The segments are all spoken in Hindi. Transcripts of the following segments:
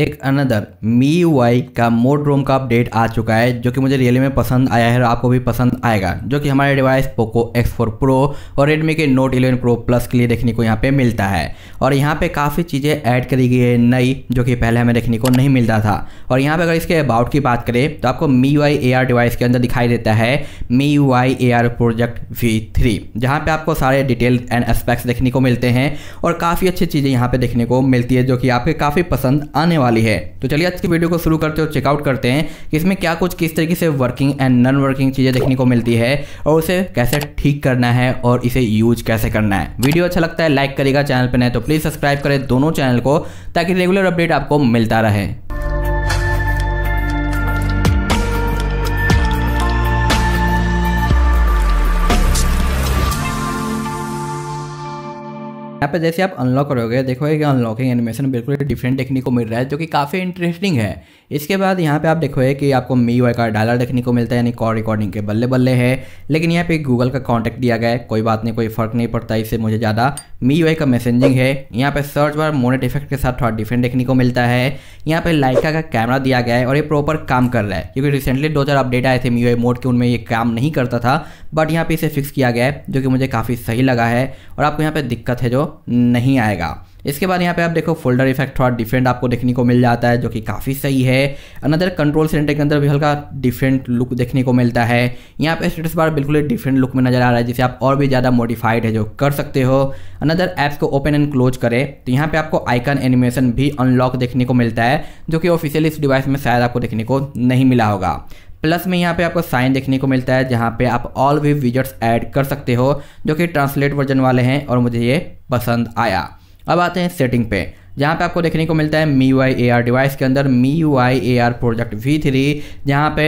एक अनदर मी वाई का मोड रोम का अपडेट आ चुका है जो कि मुझे रियली में पसंद आया है और आपको भी पसंद आएगा जो कि हमारे डिवाइस पोको X4 Pro और Redmi के Note 11 Pro Plus के लिए देखने को यहाँ पे मिलता है और यहाँ पे काफ़ी चीज़ें ऐड करी गई है नई जो कि पहले हमें देखने को नहीं मिलता था और यहाँ पर अगर इसके अबाउट की बात करें तो आपको मी वाई ए डिवाइस के अंदर दिखाई देता है Mi Y A project V three जहाँ पर आपको सारे डिटेल एंड एस्पेक्ट्स देखने को मिलते हैं और काफ़ी अच्छी चीज़ें यहाँ पर देखने को मिलती है जो कि आपके काफ़ी पसंद आने वाली है तो चलिए आज की वीडियो को शुरू करते और चेकआउट करते हैं कि इसमें क्या कुछ किस तरीके से वर्किंग एंड नॉन वर्किंग चीज़ें देखने को मिलती है और उसे कैसे ठीक करना है और इसे यूज कैसे करना है वीडियो अच्छा लगता है लाइक करेगा चैनल पर नहीं तो प्लीज़ सब्सक्राइब करें दोनों चैनल को ताकि रेगुलर अपडेट आपको मिलता रहे यहाँ पे जैसे आप अनलॉक करोगे देखो कि अनलॉकिंग एनिमेशन बिल्कुल डिफरेंट देखने को मिल रहा है जो कि काफ़ी इंटरेस्टिंग है इसके बाद यहाँ पे आप देखोगे कि आपको मी वाई का डायलर देखने को मिलता है यानी कॉल रिकॉर्डिंग के बल्ले बल्ले है लेकिन यहाँ पे गूगल का कॉन्टैक्ट दिया गया है कोई बात नहीं कोई फर्क नहीं पड़ता इससे मुझे ज़्यादा मी वाई का मैसेजिंग है यहाँ पे सर्च बार मोनेट इफेक्ट के साथ थोड़ा डिफरेंट देखने को मिलता है यहाँ पे लाइका का कैमरा दिया गया है और ये प्रॉपर काम कर रहा है क्योंकि रिसेंटली दो चार अपडेट आए थे मी वाई मोड के उनमें ये काम नहीं करता था बट यहाँ पे इसे फिक्स किया गया है जो कि मुझे काफ़ी सही लगा है और आपको यहाँ पे दिक्कत है जो नहीं आएगा इसके बाद यहाँ पे आप देखो फोल्डर इफेक्ट थोड़ा डिफरेंट आपको देखने को मिल जाता है जो कि काफ़ी सही है अनदर कंट्रोल सेंटर के अंदर भी हल्का डिफरेंट लुक देखने को मिलता है यहाँ पे स्टेटस बार बिल्कुल ही डिफरेंट लुक में नज़र आ रहा है जिसे आप और भी ज़्यादा मॉडिफाइड है जो कर सकते हो अनदर ऐप्स को ओपन एंड क्लोज करें तो यहाँ पर आपको आइकन एनिमेशन भी अनलॉक देखने को मिलता है जो कि ऑफिशियल इस डिवाइस में शायद आपको देखने को नहीं मिला होगा प्लस में यहाँ पे आपको साइन देखने को मिलता है जहाँ पे आप ऑल वी विजट्स ऐड कर सकते हो जो कि ट्रांसलेट वर्जन वाले हैं और मुझे ये पसंद आया अब आते हैं सेटिंग पे जहाँ पे आपको देखने को मिलता है Mi Y A R device के अंदर Mi U A R project V three जहाँ पे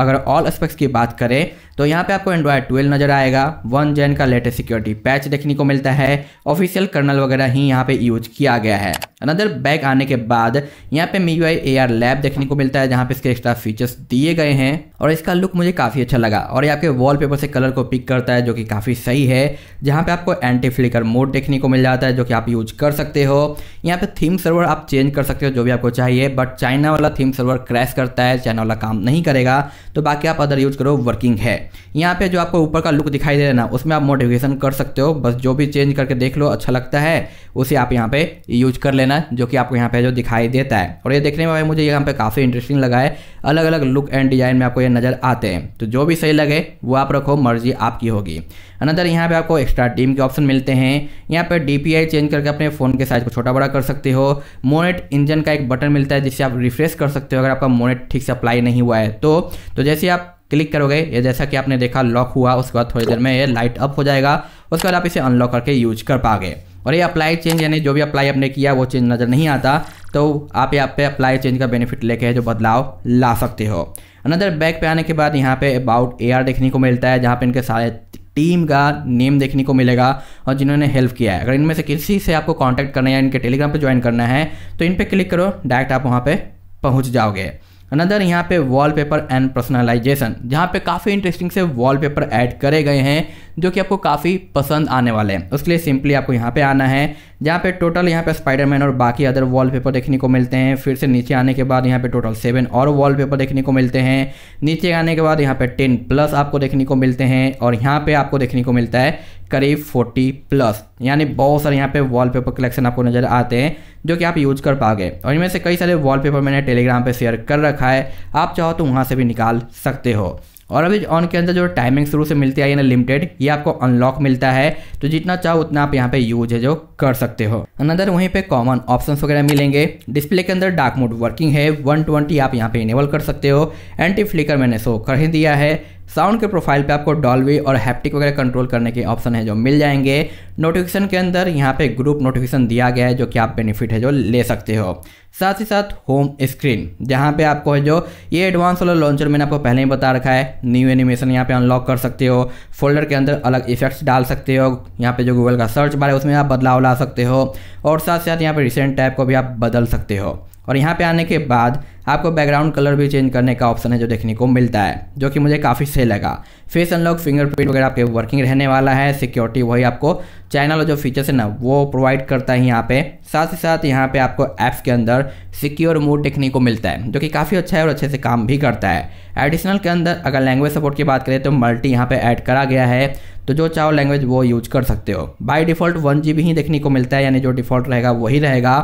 अगर ऑल एस्पेक्ट्स की बात करें तो यहाँ पे आपको एंड्रॉयड ट्वेल्व नजर आएगा वन जेन का लेटेस्ट सिक्योरिटी पैच देखने को मिलता है ऑफिशियल कर्नल वगैरह ही यहाँ पे यूज किया गया है अनदर बैग आने के बाद यहाँ पे मी यू आई लैब देखने को मिलता है जहाँ पे इसके एक्स्ट्रा फीचर्स दिए गए हैं और इसका लुक मुझे काफ़ी अच्छा लगा और ये आपके वॉलपेपर से कलर को पिक करता है जो कि काफ़ी सही है जहाँ पे आपको एंटी फ्लिकर मोड देखने को मिल जाता है जो कि आप यूज कर सकते हो यहाँ पे थीम सर्वर आप चेंज कर सकते हो जो भी आपको चाहिए बट चाइना वाला थीम सर्वर क्रैश करता है चाइना वाला काम नहीं करेगा तो बाकी आप अदर यूज करो वर्किंग है यहाँ पे जो आपको ऊपर का लुक दिखाई दे रहा है ना उसमें आप मोटिवेशन कर सकते हो बस जो भी चेंज करके देख लो अच्छा लगता है उसे आप यहाँ पे यूज कर लेना बैनर जो कि आपको यहाँ पे जो दिखाई देता है और ये देखने में मुझे यहाँ पे काफ़ी इंटरेस्टिंग लगा है अलग अलग लुक एंड डिज़ाइन में आपको ये नज़र आते हैं तो जो भी सही लगे वो आप रखो मर्जी आपकी होगी अनदर यहाँ पे आपको एक्स्ट्रा टीम के ऑप्शन मिलते हैं यहाँ पर डी चेंज करके अपने फ़ोन के साइज़ को छोटा बड़ा कर सकते हो मोनेट इंजन का एक बटन मिलता है जिससे आप रिफ्रेश कर सकते हो अगर आपका मोनेट ठीक से अप्लाई नहीं हुआ है तो, तो जैसे आप क्लिक करोगे ये जैसा कि आपने देखा लॉक हुआ उसके बाद थोड़ी देर में ये लाइट अप हो जाएगा उसके बाद आप इसे अनलॉक करके यूज कर पाओगे और ये अप्लाई चेंज यानी जो भी अप्लाई आपने किया वो चेंज नज़र नहीं आता तो आप यहाँ पे अप्लाई चेंज का बेनिफिट लेके जो बदलाव ला सकते हो अनदर बैक पे आने के बाद यहाँ पे अबाउट आर देखने को मिलता है जहाँ पे इनके सारे टीम का नेम देखने को मिलेगा और जिन्होंने हेल्प किया है अगर इनमें से किसी से आपको कॉन्टैक्ट करना है या इनके टेलीग्राम पर ज्वाइन करना है तो इन पर क्लिक करो डायरेक्ट आप वहाँ पर पहुँच जाओगे अनदर यहाँ पे वॉलपेपर एंड पर्सनलाइजेशन जहाँ पे काफ़ी इंटरेस्टिंग से वॉलपेपर ऐड करे गए हैं जो कि आपको काफ़ी पसंद आने वाले हैं उसके लिए सिंपली आपको यहाँ पे आना है जहाँ पे टोटल यहाँ पे स्पाइडरमैन और बाकी अदर वॉलपेपर देखने को मिलते हैं फिर से नीचे आने के बाद यहाँ पे टोटल सेवन और वॉलपेपर देखने को मिलते हैं नीचे आने के बाद यहाँ पे टेन प्लस आपको देखने को मिलते हैं और यहाँ पे आपको देखने को मिलता है करीब 40 प्लस यानी बहुत सारे यहाँ पे वॉलपेपर कलेक्शन आपको नज़र आते हैं जो कि आप यूज़ कर पाओगे और इनमें से कई सारे वॉलपेपर मैंने टेलीग्राम पे शेयर कर रखा है आप चाहो तो वहाँ से भी निकाल सकते हो और अभी ऑन के अंदर जो टाइमिंग शुरू से मिलती है यानी लिमिटेड ये आपको अनलॉक मिलता है तो जितना चाहो उतना आप यहाँ पे यूज है जो कर सकते हो अनदर वहीं पे कॉमन ऑप्शंस वगैरह मिलेंगे डिस्प्ले के अंदर डार्क मोड वर्किंग है 120 आप यहाँ पे इनेबल कर सकते हो एंटी फ्लिकर मैंने शो कर ही दिया है साउंड के प्रोफाइल पे आपको डॉल्वी और हैप्टिक वगैरह कंट्रोल करने के ऑप्शन है जो मिल जाएंगे नोटिफिकेशन के अंदर यहाँ पे ग्रुप नोटिफिकेशन दिया गया है जो कि आप बेनिफिट है जो ले सकते हो साथ ही साथ होम स्क्रीन जहाँ पे आपको है जो ये एडवांस वाला लॉन्चर मैंने आपको पहले ही बता रखा है न्यू एनिमेशन यहाँ पे अनलॉक कर सकते हो फोल्डर के अंदर अलग इफेक्ट्स डाल सकते हो यहाँ पे जो गूगल का सर्च बार है उसमें आप बदलाव ला सकते हो और साथ साथ यहाँ पे रिसेंट टैब को भी आप बदल सकते हो और यहाँ पे आने के बाद आपको बैकग्राउंड कलर भी चेंज करने का ऑप्शन है जो देखने को मिलता है जो कि मुझे काफ़ी सही लगा फेस अनलॉक फिंगरप्रिंट वगैरह आपके वर्किंग रहने वाला है सिक्योरिटी वही आपको चैनल और जो फीचर्स है ना वो प्रोवाइड करता है यहाँ पे साथ ही साथ यहाँ पे आपको ऐप्स के अंदर सिक्योर मोड देखने को मिलता है जो कि काफ़ी अच्छा है और अच्छे से काम भी करता है एडिशनल के अंदर अगर लैंग्वेज सपोर्ट की बात करें तो मल्टी यहाँ पर ऐड करा गया है तो जो चाहो लैंग्वेज वो यूज कर सकते हो बाई डिफ़ॉल्ट वन जी ही देखने को मिलता है यानी जो डिफ़ॉल्ट रहेगा वही रहेगा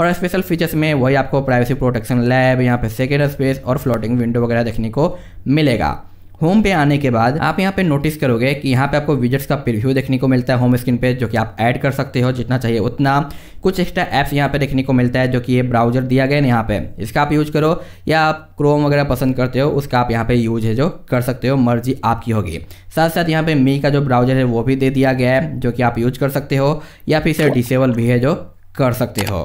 और स्पेशल फीचर्स में वही आपको प्राइवेसी प्रोटेक्शन लैब यहाँ पे सेकेंड स्पेस और फ्लोटिंग विंडो वगैरह देखने को मिलेगा होम पे आने के बाद आप यहाँ पे नोटिस करोगे कि यहाँ पे आपको विजिट्स का प्रिव्यू देखने को मिलता है होम स्क्रीन पे जो कि आप ऐड कर सकते हो जितना चाहिए उतना कुछ एक्स्ट्रा ऐप्स यहाँ पे देखने को मिलता है जो कि ये ब्राउजर दिया गया है यहाँ पे इसका आप यूज करो या आप क्रोम वगैरह पसंद करते हो उसका आप यहाँ पे यूज है जो कर सकते हो मर्जी आपकी होगी साथ साथ यहाँ पे मी का जो ब्राउजर है वो भी दे दिया गया है जो कि आप यूज कर सकते हो या फिर इसे डिसेबल भी है जो कर सकते हो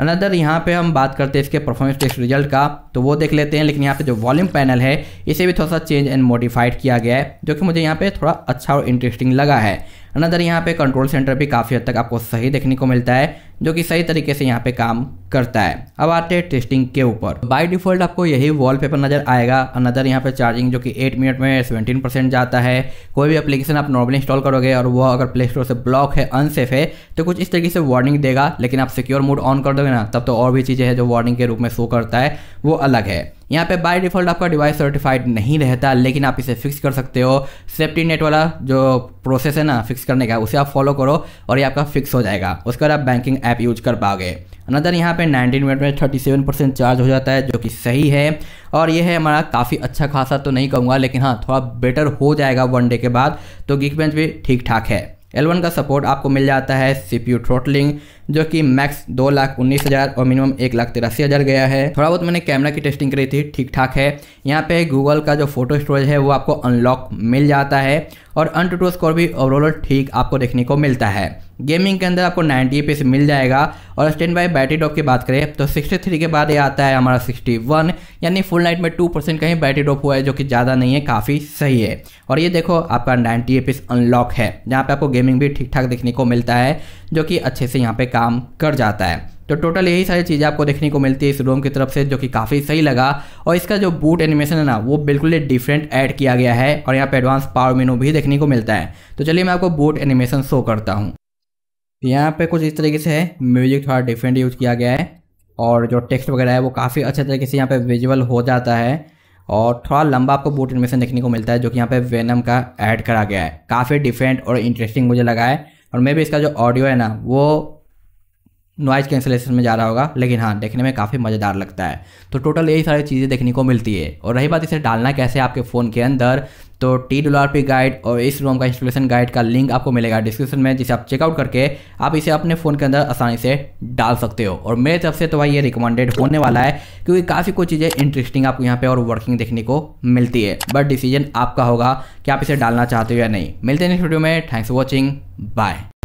अनदर यहाँ पे हम बात करते हैं इसके परफॉर्मेंस टेस्ट रिजल्ट का तो वो देख लेते हैं लेकिन यहाँ पे जो वॉल्यूम पैनल है इसे भी थोड़ा सा चेंज एंड मॉडिफाइड किया गया है जो कि मुझे यहाँ पे थोड़ा अच्छा और इंटरेस्टिंग लगा है अनदर यहाँ पे कंट्रोल सेंटर भी काफ़ी हद तक आपको सही देखने को मिलता है जो कि सही तरीके से यहाँ पे काम करता है अब आते हैं टेस्टिंग के ऊपर बाय डिफॉल्ट आपको यही वॉलपेपर नजर आएगा अनदर यहाँ पे चार्जिंग जो कि 8 मिनट में 17 परसेंट जाता है कोई भी एप्लीकेशन आप नॉर्मली इंस्टॉल करोगे और वो अगर प्ले स्टोर से ब्लॉक है अनसेफ है तो कुछ इस तरीके से वार्निंग देगा लेकिन आप सिक्योर मोड ऑन कर दोगे ना तब तो और भी चीज़ें हैं जो वार्निंग के रूप में शो करता है वो अलग है यहाँ पे बाय डिफ़ॉल्ट आपका डिवाइस सर्टिफाइड नहीं रहता लेकिन आप इसे फिक्स कर सकते हो सेफ्टी नेट वाला जो प्रोसेस है ना फिक्स करने का उसे आप फॉलो करो और ये आपका फिक्स हो जाएगा उसके बाद आप बैंकिंग ऐप यूज कर पाओगे अनदर यहाँ पे 19 मिनट में 37 परसेंट चार्ज हो जाता है जो कि सही है और ये है हमारा काफ़ी अच्छा खासा तो नहीं कहूँगा लेकिन हाँ थोड़ा बेटर हो जाएगा वन डे के बाद तो गिक बेंच भी ठीक ठाक है L1 का सपोर्ट आपको मिल जाता है सी पी थ्रोटलिंग जो कि मैक्स दो लाख उन्नीस हज़ार और मिनिमम एक लाख तिरासी हज़ार गया है थोड़ा बहुत मैंने कैमरा की टेस्टिंग करी थी ठीक ठाक है यहाँ पे गूगल का जो फोटो स्टोरेज है वो आपको अनलॉक मिल जाता है और अन टू स्कोर भी ओवरऑल ठीक आपको देखने को मिलता है गेमिंग के अंदर आपको 90 पीस मिल जाएगा और स्टैंड बाई बैटरी ड्रॉप की बात करें तो 63 के बाद ये आता है हमारा 61 यानी फुल नाइट में 2 परसेंट का ही बैटरी ड्रॉप हुआ है जो कि ज़्यादा नहीं है काफ़ी सही है और ये देखो आपका 90 ए पीस अनलॉक है जहाँ पे आपको गेमिंग भी ठीक ठाक देखने को मिलता है जो कि अच्छे से यहाँ पर काम कर जाता है तो टोटल यही सारी चीज़ें आपको देखने को मिलती है इस रोम की तरफ से जो कि काफ़ी सही लगा और इसका जो बूट एनिमेशन है ना वो बिल्कुल ही डिफरेंट ऐड किया गया है और यहाँ पे एडवांस पावर मेनू भी देखने को मिलता है तो चलिए मैं आपको बूट एनिमेशन शो करता हूँ यहाँ पे कुछ इस तरीके से है म्यूजिक थोड़ा डिफरेंट यूज किया गया है और जो टेक्स्ट वगैरह है वो काफ़ी अच्छे तरीके से यहाँ पर विजुअल हो जाता है और थोड़ा लंबा आपको बूट एनिमेशन देखने को मिलता है जो कि यहाँ पे वेनम का ऐड करा गया है काफ़ी डिफरेंट और इंटरेस्टिंग मुझे लगा है और मे भी इसका जो ऑडियो है ना वो नॉइज़ कैंसिलेशन में जा रहा होगा लेकिन हाँ देखने में काफ़ी मज़ेदार लगता है तो टोटल यही सारी चीज़ें देखने को मिलती है और रही बात इसे डालना कैसे आपके फ़ोन के अंदर तो टी आर पी गाइड और इस रोम का इंस्टॉलेशन गाइड का लिंक आपको मिलेगा डिस्क्रिप्शन में जिसे आप चेकआउट करके आप इसे अपने फ़ोन के अंदर आसानी से डाल सकते हो और मेरे तरफ से तो भाई ये रिकमेंडेड होने वाला है क्योंकि काफ़ी कुछ चीज़ें इंटरेस्टिंग आपको यहाँ पे और वर्किंग देखने को मिलती है बट डिसीजन आपका होगा कि आप इसे डालना चाहते हो या नहीं मिलते हैं नेक्स्ट वीडियो में थैंक्स फॉर वॉचिंग बाय